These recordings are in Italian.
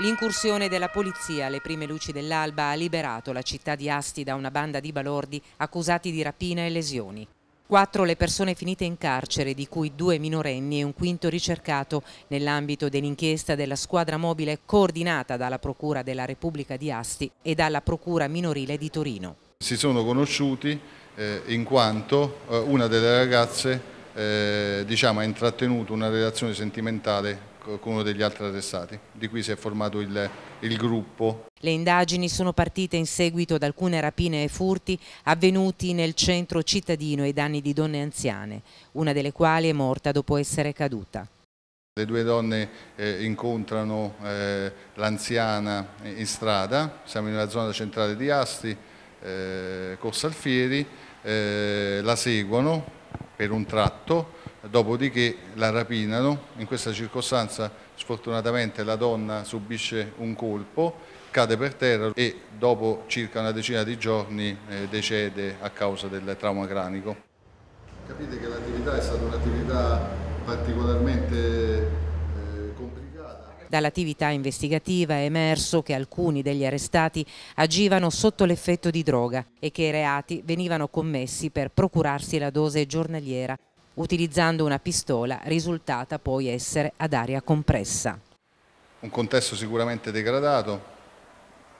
L'incursione della polizia alle prime luci dell'alba ha liberato la città di Asti da una banda di balordi accusati di rapina e lesioni. Quattro le persone finite in carcere, di cui due minorenni e un quinto ricercato nell'ambito dell'inchiesta della squadra mobile coordinata dalla Procura della Repubblica di Asti e dalla Procura minorile di Torino. Si sono conosciuti eh, in quanto eh, una delle ragazze eh, diciamo, ha intrattenuto una relazione sentimentale con uno degli altri arrestati, di cui si è formato il, il, gruppo. Le indagini sono partite in seguito ad alcune rapine e furti avvenuti nel centro cittadino ai danni di donne anziane, una delle quali è morta dopo essere caduta. Le due donne eh, incontrano eh, l'anziana in strada, siamo nella zona centrale di Asti, eh, Corsalfieri, eh, la seguono, per un tratto, dopodiché la rapinano, in questa circostanza sfortunatamente la donna subisce un colpo, cade per terra e dopo circa una decina di giorni eh, decede a causa del trauma cranico. Capite che l'attività è stata un'attività particolarmente Dall'attività investigativa è emerso che alcuni degli arrestati agivano sotto l'effetto di droga e che i reati venivano commessi per procurarsi la dose giornaliera, utilizzando una pistola risultata poi essere ad aria compressa. Un contesto sicuramente degradato,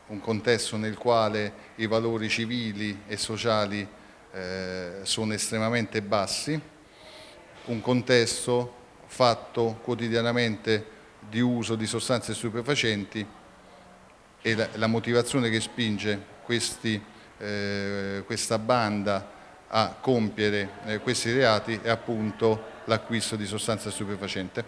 un contesto nel quale i valori civili e sociali eh, sono estremamente bassi, un contesto fatto quotidianamente di uso di sostanze stupefacenti e la, la motivazione che spinge questi, eh, questa banda a compiere eh, questi reati è appunto l'acquisto di sostanze stupefacenti.